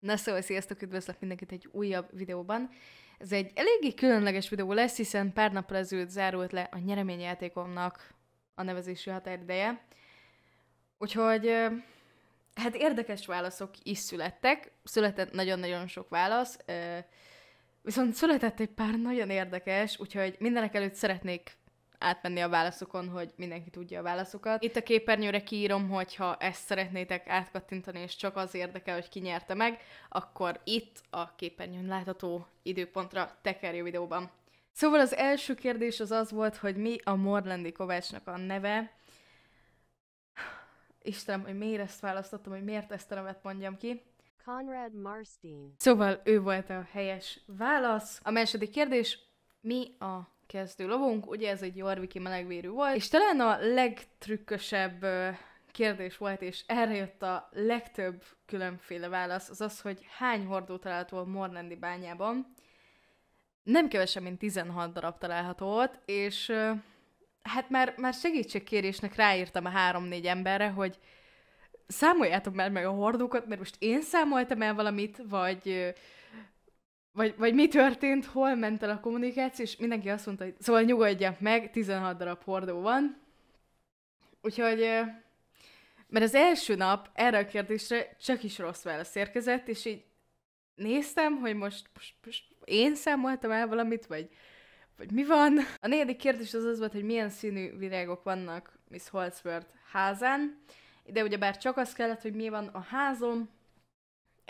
Na szóval, sziasztok, üdvözlök mindenkit egy újabb videóban. Ez egy eléggé különleges videó lesz, hiszen pár nappal ezelőtt zárult le a nyereményjátékomnak a nevezési határideje. Úgyhogy, hát érdekes válaszok is születtek. Született nagyon-nagyon sok válasz, viszont született egy pár nagyon érdekes, úgyhogy mindenek előtt szeretnék átmenni a válaszokon, hogy mindenki tudja a válaszokat. Itt a képernyőre kiírom, hogy ha ezt szeretnétek átkattintani, és csak az érdekel, hogy ki nyerte meg, akkor itt a képernyőn látható időpontra tekerjő videóban. Szóval az első kérdés az az volt, hogy mi a Morlandi Kovácsnak a neve. Istenem, hogy miért ezt választottam, hogy miért ezt a nevet mondjam ki. Conrad Marstein. Szóval ő volt a helyes válasz. A második kérdés, mi a kezdő lovunk, ugye ez egy Jorviki melegvérű volt, és talán a legtrükkösebb kérdés volt, és erre jött a legtöbb különféle válasz, az az, hogy hány hordó található a Morlandi bányában. Nem kevesebb, mint 16 darab található ott, és hát már, már segítségkérésnek ráírtam a három-négy emberre, hogy számoljátok már meg a hordókat, mert most én számoltam el valamit, vagy vagy, vagy mi történt, hol ment el a kommunikáció, és mindenki azt mondta, hogy szóval nyugodjak meg, 16 darab hordó van. Úgyhogy, mert az első nap erre a kérdésre csak is rossz válasz érkezett, és így néztem, hogy most, most, most én számoltam el valamit, vagy, vagy mi van. A negyedik kérdés az az volt, hogy milyen színű virágok vannak Miss Holzworth házán. Ide ugyebár csak az kellett, hogy mi van a házom,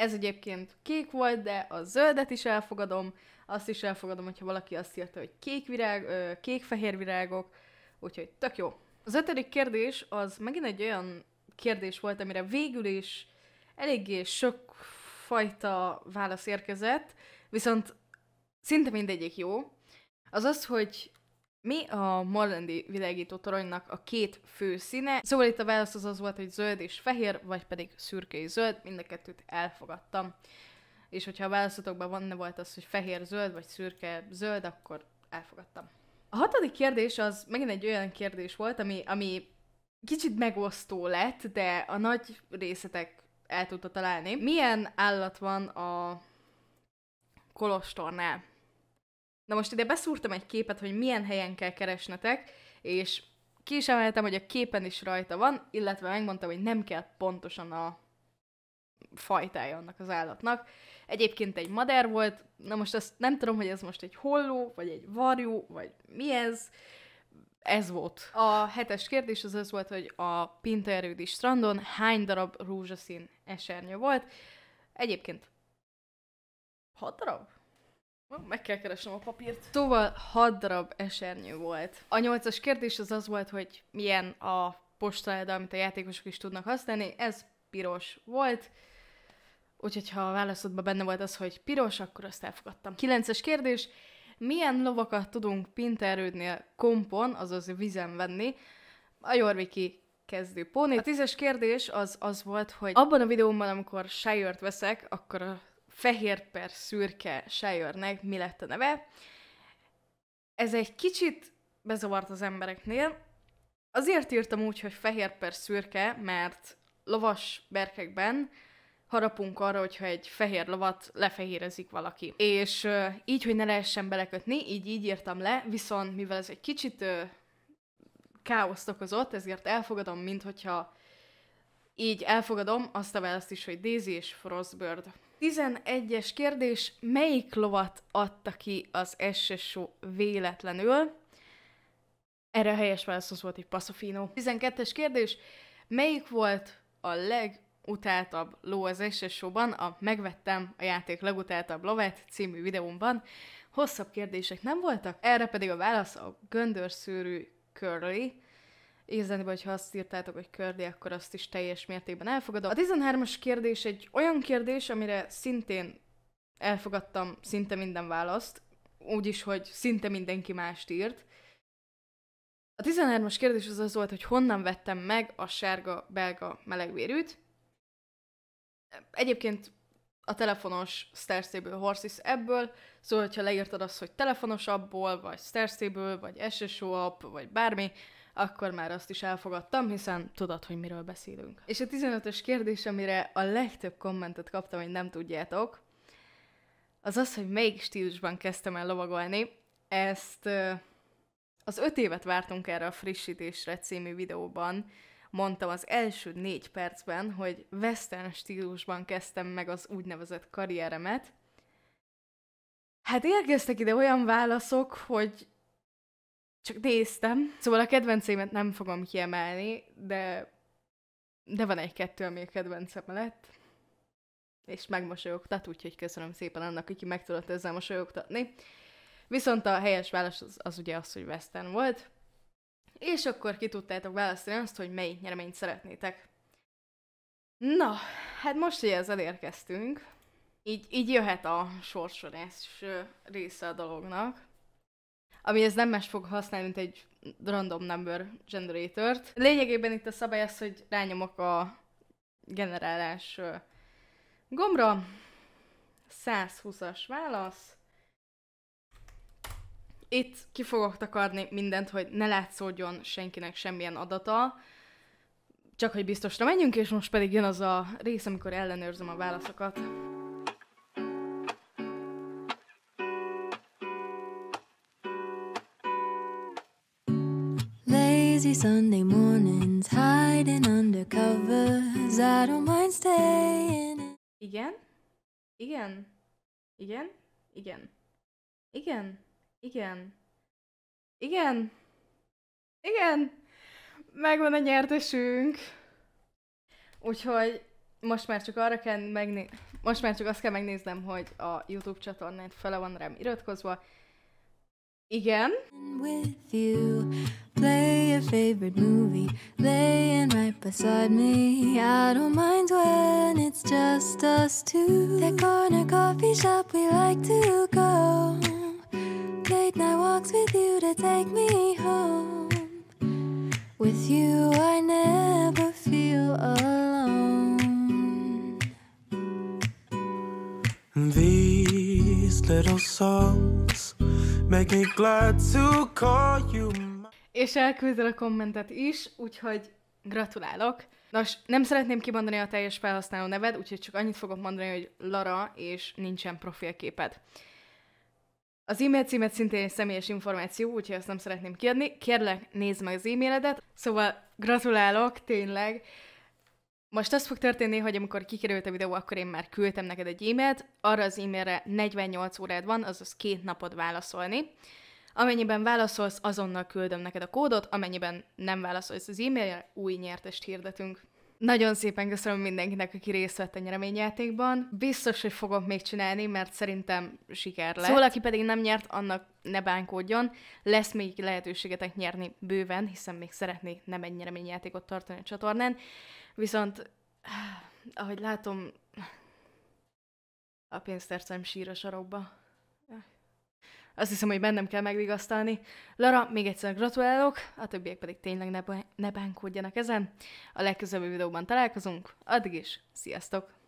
ez egyébként kék volt, de a zöldet is elfogadom, azt is elfogadom, hogyha valaki azt írta, hogy kék virág, kék-fehér virágok, úgyhogy tök jó. Az ötödik kérdés az megint egy olyan kérdés volt, amire végül is eléggé sok fajta válasz érkezett, viszont szinte mindegyik jó. Az az, hogy mi a Morlandi világító toronynak a két fő színe? Szóval itt a válasz az az volt, hogy zöld és fehér, vagy pedig szürke és zöld, mind a kettőt elfogadtam. És hogyha a válaszotokban van, ne volt az, hogy fehér-zöld, vagy szürke-zöld, akkor elfogadtam. A hatodik kérdés az megint egy olyan kérdés volt, ami, ami kicsit megosztó lett, de a nagy részetek el tudta találni. Milyen állat van a kolostornál? Na most ide beszúrtam egy képet, hogy milyen helyen kell keresnetek, és ki is emeltem, hogy a képen is rajta van, illetve megmondtam, hogy nem kell pontosan a fajtája annak az állatnak. Egyébként egy madár volt, na most azt nem tudom, hogy ez most egy holló, vagy egy varjú, vagy mi ez. Ez volt. A hetes kérdés az az volt, hogy a Pintaerődi strandon hány darab rózsaszín esernyő volt. Egyébként hat darab? Meg kell keresnem a papírt. Szóval 6 darab esernyő volt. A nyolcas kérdés az az volt, hogy milyen a de amit a játékosok is tudnak használni. Ez piros volt. Úgyhogy ha a válaszodban benne volt az, hogy piros, akkor azt elfogadtam. Kilences kérdés. Milyen lovakat tudunk pinterődnél kompon, azaz vizen venni? A Jorviki kezdő póni. A tízes kérdés az az volt, hogy abban a videómban, amikor shire veszek, akkor a fehér per szürke shire mi lett a neve. Ez egy kicsit bezavart az embereknél. Azért írtam úgy, hogy fehér per szürke, mert lovas berkekben harapunk arra, hogyha egy fehér lovat lefehérezik valaki. És uh, így, hogy ne lehessen belekötni, így így írtam le, viszont mivel ez egy kicsit uh, káoszt okozott, ezért elfogadom, mint hogyha így elfogadom azt a választ is, hogy Daisy és Frostbird. 11-es kérdés, melyik lovat adta ki az SSO véletlenül? Erre a helyes válasz az volt egy Passofino. 12-es kérdés, melyik volt a legutáltabb ló az SSO-ban? A Megvettem a játék legutáltabb lovet című videómban. Hosszabb kérdések nem voltak, erre pedig a válasz a göndörszőrű Curly, Igazán, ha azt írtátok, hogy kördi, akkor azt is teljes mértékben elfogadom. A 13-as kérdés egy olyan kérdés, amire szintén elfogadtam szinte minden választ, úgyis, hogy szinte mindenki mást írt. A 13-as kérdés az az volt, hogy honnan vettem meg a sárga belga melegvérűt. Egyébként a telefonos Star Stable Horses ebből, szóval hogyha leírtad azt, hogy telefonos abból, vagy Star Stable, vagy SSO app, vagy bármi, akkor már azt is elfogadtam, hiszen tudod, hogy miről beszélünk. És a 15-ös kérdés, amire a legtöbb kommentet kaptam, hogy nem tudjátok, az az, hogy melyik stílusban kezdtem el lovagolni. Ezt az öt évet vártunk erre a frissítésre című videóban, mondtam az első négy percben, hogy western stílusban kezdtem meg az úgynevezett karrieremet. Hát érkeztek ide olyan válaszok, hogy csak néztem. Szóval a kedvencémet nem fogom kiemelni, de, de van egy-kettő, ami a kedvencem lett. És megmosolyogtat, úgyhogy köszönöm szépen annak, aki meg tudott ezzel mosolyogtatni. Viszont a helyes válasz az, az ugye az, hogy Western volt. És akkor ki tudtátok választani azt, hogy mely nyereményt szeretnétek. Na, hát most, ugye ezzel érkeztünk. így, így jöhet a sorsolás része a dolognak ami ez nem más fog használni, mint egy random number generator-t. Lényegében itt a szabály az, hogy rányomok a generálás gombra, 120-as válasz, itt ki fogok takarni mindent, hogy ne látszódjon senkinek semmilyen adata, csak hogy biztosra menjünk, és most pedig jön az a rész, amikor ellenőrzöm a válaszokat. Cause I don't mind staying Igen. Igen. Igen. Igen. Igen. Igen. Igen. Igen. Megvan a nyertesünk. Úgyhogy most már csak arra kell megnéznem, most már csak azt kell megnéznem, hogy a YouTube csatornát fele van rám iratkozva, Igen. With you, play a favorite movie, laying right beside me. I don't mind when it's just us two. That corner coffee shop we like to go. Late night walks with you to take me home. With you, I never feel alone. These little songs Make me glad to call you és elküldöd a kommentet is, úgyhogy gratulálok. Nos, nem szeretném kimondani a teljes felhasználó neved, úgyhogy csak annyit fogok mondani, hogy Lara, és nincsen profilképed. Az e-mail címet szintén egy személyes információ, úgyhogy azt nem szeretném kiadni. Kérlek, nézd meg az e-mailedet. Szóval gratulálok, tényleg. Most az fog történni, hogy amikor kikerült a videó, akkor én már küldtem neked egy e-mailt, arra az e-mailre 48 órád van, azaz két napod válaszolni. Amennyiben válaszolsz, azonnal küldöm neked a kódot, amennyiben nem válaszolsz az e-mailre, új nyertest hirdetünk. Nagyon szépen köszönöm mindenkinek, aki részt vett a nyereményjátékban. Biztos, hogy fogok még csinálni, mert szerintem siker lett. Szóval, aki pedig nem nyert, annak ne bánkódjon. Lesz még lehetőségetek nyerni bőven, hiszen még szeretnék nem egy nyereményjátékot tartani a csatornán. Viszont, ah, ahogy látom, a pénztárcám sír a sarokba. Azt hiszem, hogy bennem kell megvigasztalni. Lara, még egyszer gratulálok, a többiek pedig tényleg ne, ne bánkódjanak ezen. A legközelebbi videóban találkozunk, addig is, sziasztok!